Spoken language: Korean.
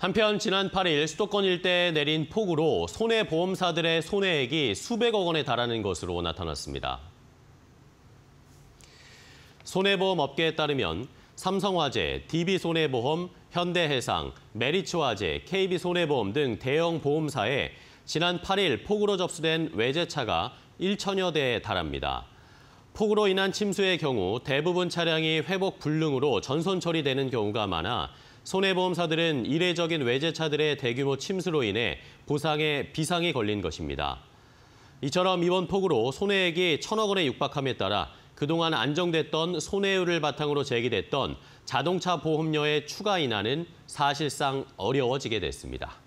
한편 지난 8일 수도권 일대에 내린 폭우로 손해보험사들의 손해액이 수백억 원에 달하는 것으로 나타났습니다. 손해보험 업계에 따르면 삼성화재, DB손해보험, 현대해상, 메리츠화재, KB손해보험 등 대형 보험사에 지난 8일 폭우로 접수된 외제차가 1천여 대에 달합니다. 폭우로 인한 침수의 경우 대부분 차량이 회복 불능으로 전선 처리되는 경우가 많아 손해보험사들은 이례적인 외제차들의 대규모 침수로 인해 보상에 비상이 걸린 것입니다. 이처럼 이번 폭우로 손해액이 천억 원에 육박함에 따라 그동안 안정됐던 손해율을 바탕으로 제기됐던 자동차 보험료의 추가 인하는 사실상 어려워지게 됐습니다.